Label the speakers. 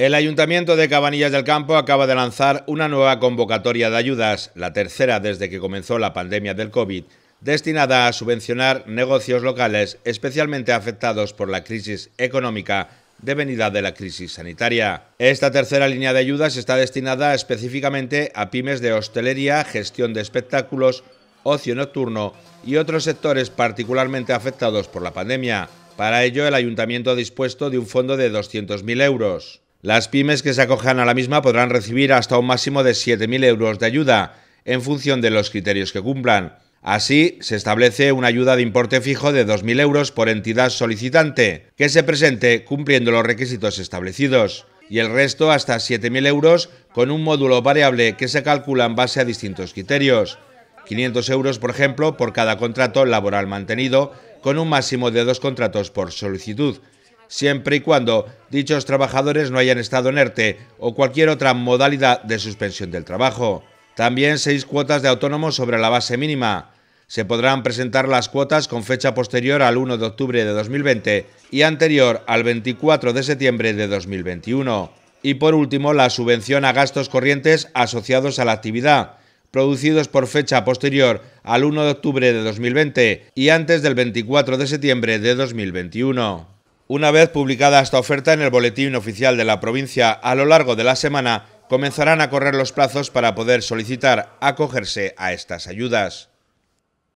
Speaker 1: El Ayuntamiento de Cabanillas del Campo acaba de lanzar una nueva convocatoria de ayudas, la tercera desde que comenzó la pandemia del COVID, destinada a subvencionar negocios locales especialmente afectados por la crisis económica devenida de la crisis sanitaria. Esta tercera línea de ayudas está destinada específicamente a pymes de hostelería, gestión de espectáculos, ocio nocturno y otros sectores particularmente afectados por la pandemia. Para ello, el ayuntamiento ha dispuesto de un fondo de 200.000 euros. Las pymes que se acojan a la misma podrán recibir hasta un máximo de 7.000 euros de ayuda, en función de los criterios que cumplan. Así, se establece una ayuda de importe fijo de 2.000 euros por entidad solicitante, que se presente cumpliendo los requisitos establecidos, y el resto hasta 7.000 euros con un módulo variable que se calcula en base a distintos criterios. 500 euros, por ejemplo, por cada contrato laboral mantenido, con un máximo de dos contratos por solicitud, siempre y cuando dichos trabajadores no hayan estado en ERTE o cualquier otra modalidad de suspensión del trabajo. También seis cuotas de autónomos sobre la base mínima. Se podrán presentar las cuotas con fecha posterior al 1 de octubre de 2020 y anterior al 24 de septiembre de 2021. Y por último, la subvención a gastos corrientes asociados a la actividad, producidos por fecha posterior al 1 de octubre de 2020 y antes del 24 de septiembre de 2021. Una vez publicada esta oferta en el Boletín Oficial de la provincia, a lo largo de la semana comenzarán a correr los plazos para poder solicitar acogerse a estas ayudas.